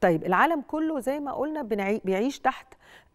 طيب العالم كله زي ما قلنا بيعيش تحت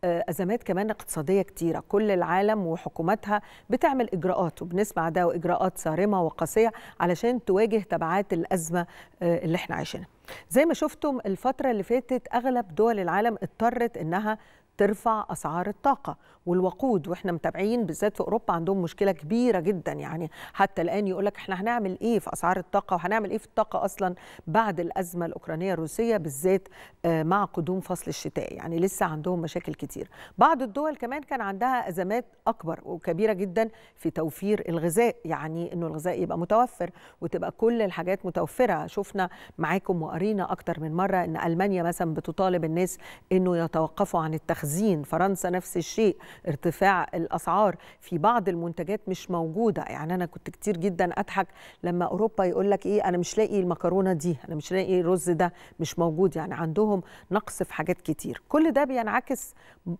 آه، ازمات كمان اقتصاديه كتيره كل العالم وحكوماتها بتعمل اجراءات وبنسمع ده واجراءات صارمه وقاسيه علشان تواجه تبعات الازمه آه، اللي احنا عايشينها زي ما شفتم الفتره اللي فاتت اغلب دول العالم اضطرت انها ترفع اسعار الطاقه والوقود واحنا متابعين بالذات في اوروبا عندهم مشكله كبيره جدا يعني حتى الان يقول لك احنا هنعمل ايه في اسعار الطاقه وهنعمل ايه في الطاقه اصلا بعد الازمه الاوكرانيه الروسيه بالذات آه، مع قدوم فصل الشتاء يعني لسه عندهم مشاكل كتير بعض الدول كمان كان عندها ازمات اكبر وكبيره جدا في توفير الغذاء يعني انه الغذاء يبقى متوفر وتبقى كل الحاجات متوفره شفنا معاكم وقرينا اكتر من مره ان المانيا مثلا بتطالب الناس انه يتوقفوا عن التخزين تخزين فرنسا نفس الشيء ارتفاع الأسعار في بعض المنتجات مش موجودة يعني أنا كنت كتير جدا أضحك لما أوروبا يقول لك إيه أنا مش لاقي المكرونة دي أنا مش لاقي الرز ده مش موجود يعني عندهم نقص في حاجات كتير كل ده بينعكس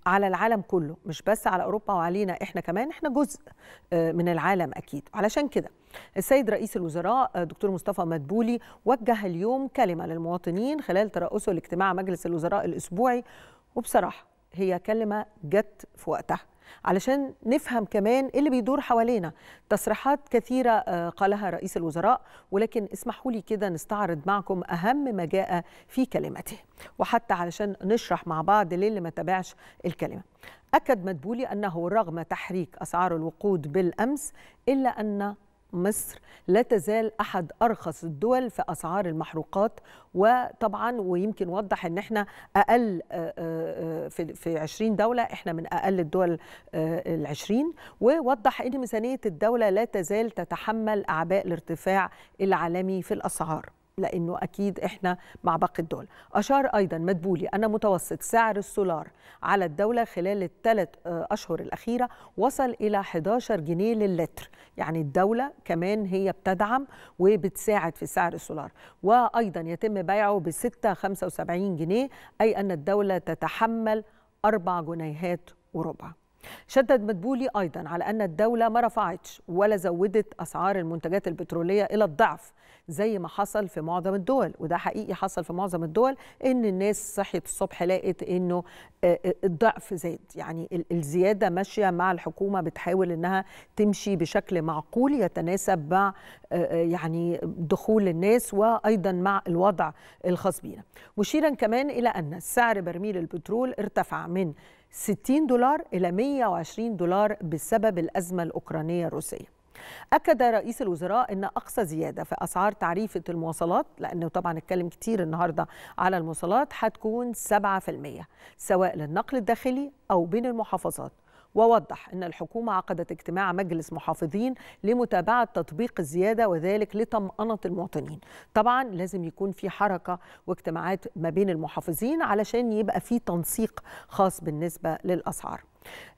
على العالم كله مش بس على أوروبا وعلينا إحنا كمان إحنا جزء آه، من العالم أكيد علشان كده السيد رئيس الوزراء آه، دكتور مصطفى مدبولي وجه اليوم كلمة للمواطنين خلال ترأسه لاجتماع مجلس الوزراء الأسبوعي وبصراحة هي كلمة جت في وقتها علشان نفهم كمان إيه اللي بيدور حوالينا تصريحات كثيرة آه، قالها رئيس الوزراء ولكن اسمحوا لي كده نستعرض معكم أهم ما جاء في كلمته وحتى علشان نشرح مع بعض للي ما تابعش الكلمة أكد مدبولي أنه رغم تحريك أسعار الوقود بالأمس إلا أن مصر لا تزال أحد أرخص الدول في أسعار المحروقات وطبعا ويمكن وضح أن احنا أقل آه، آه، آه، في 20 دولة احنا من أقل الدول ال 20 ووضح أن ميزانية الدولة لا تزال تتحمل أعباء الارتفاع العالمي في الأسعار لانه اكيد احنا مع باقي الدول اشار ايضا مدبولي ان متوسط سعر السولار على الدوله خلال الثلاث آه، اشهر الاخيره وصل الى 11 جنيه للتر يعني الدوله كمان هي بتدعم وبتساعد في سعر السولار وايضا يتم بيعه ب 6.75 جنيه اي ان الدوله تتحمل 4 جنيهات وربع شدد مدبولي أيضا على أن الدولة ما رفعتش ولا زودت أسعار المنتجات البترولية إلى الضعف زي ما حصل في معظم الدول وده حقيقي حصل في معظم الدول ان الناس صحيت الصبح لقت انه آه، آه، الضعف زاد يعني الزياده ماشيه مع الحكومه بتحاول انها تمشي بشكل معقول يتناسب مع آه، يعني دخول الناس وايضا مع الوضع الخاص بينا مشيرا كمان الى ان سعر برميل البترول ارتفع من 60 دولار إلى 120 دولار بسبب الأزمة الأوكرانية الروسية أكد رئيس الوزراء أن أقصى زيادة في أسعار تعريفة المواصلات لأنه طبعا اتكلم كتير النهاردة على المواصلات هتكون 7% سواء للنقل الداخلي أو بين المحافظات ووضح أن الحكومة عقدت اجتماع مجلس محافظين لمتابعة تطبيق الزيادة وذلك لطمأنة المواطنين طبعا لازم يكون في حركة واجتماعات ما بين المحافظين علشان يبقى في تنسيق خاص بالنسبة للأسعار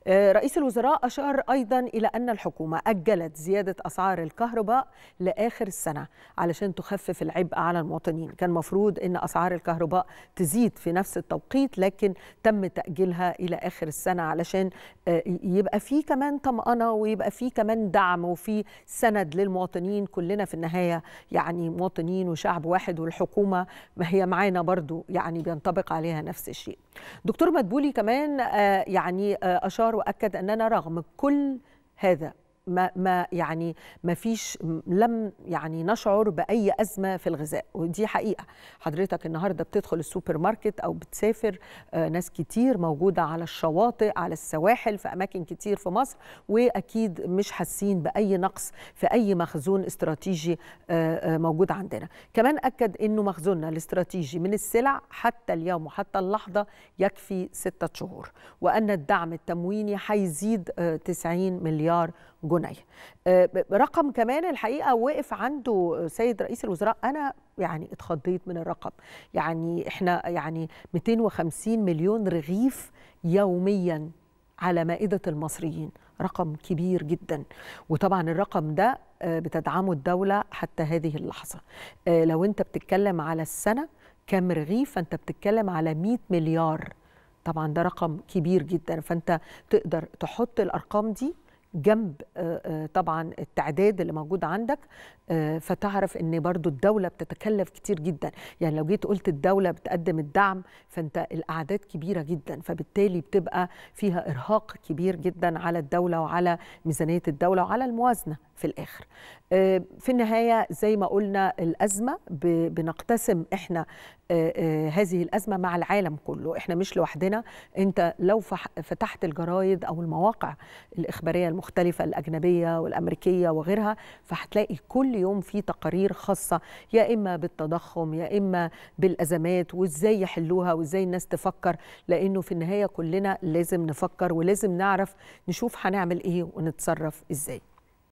آه، رئيس الوزراء أشار أيضا إلى أن الحكومة أجلت زيادة أسعار الكهرباء لآخر السنة علشان تخفف العبء على المواطنين كان مفروض أن أسعار الكهرباء تزيد في نفس التوقيت لكن تم تأجيلها إلى آخر السنة علشان آه، يبقى في كمان طمأنة ويبقى في كمان دعم وفي سند للمواطنين كلنا في النهاية يعني مواطنين وشعب واحد والحكومة ما هي معانا برضو يعني بينطبق عليها نفس الشيء دكتور مدبولي كمان آه، يعني أشار وأكد أننا رغم كل هذا ما ما يعني ما فيش لم يعني نشعر باي ازمه في الغذاء ودي حقيقه حضرتك النهارده بتدخل السوبر ماركت او بتسافر آه، ناس كتير موجوده على الشواطئ على السواحل في اماكن كتير في مصر واكيد مش حاسين باي نقص في اي مخزون استراتيجي آه، آه، موجود عندنا كمان اكد انه مخزوننا الاستراتيجي من السلع حتى اليوم وحتى اللحظه يكفي ستة شهور وان الدعم التمويني هيزيد 90 مليار جنيه آه، رقم كمان الحقيقه وقف عنده سيد رئيس الوزراء انا يعني اتخضيت من الرقم يعني احنا يعني 250 مليون رغيف يوميا على مائده المصريين رقم كبير جدا وطبعا الرقم ده آه، بتدعمه الدوله حتى هذه اللحظه آه، لو انت بتتكلم على السنه كم رغيف فانت بتتكلم على 100 مليار طبعا ده رقم كبير جدا فانت تقدر تحط الارقام دي جنب آه، آه، طبعا التعداد اللي موجود عندك آه، فتعرف ان برضو الدولة بتتكلف كتير جدا يعني لو جيت قلت الدولة بتقدم الدعم فانت الاعداد كبيرة جدا فبالتالي بتبقى فيها ارهاق كبير جدا على الدولة وعلى ميزانية الدولة وعلى الموازنة في الاخر في النهاية زي ما قلنا الازمة بنقتسم احنا هذه الازمة مع العالم كله احنا مش لوحدنا انت لو فتحت الجرايد او المواقع الاخبارية المختلفة المختلفه الاجنبيه والامريكيه وغيرها فهتلاقي كل يوم في تقارير خاصه يا اما بالتضخم يا اما بالازمات وازاي يحلوها وازاي الناس تفكر لانه في النهايه كلنا لازم نفكر ولازم نعرف نشوف هنعمل ايه ونتصرف ازاي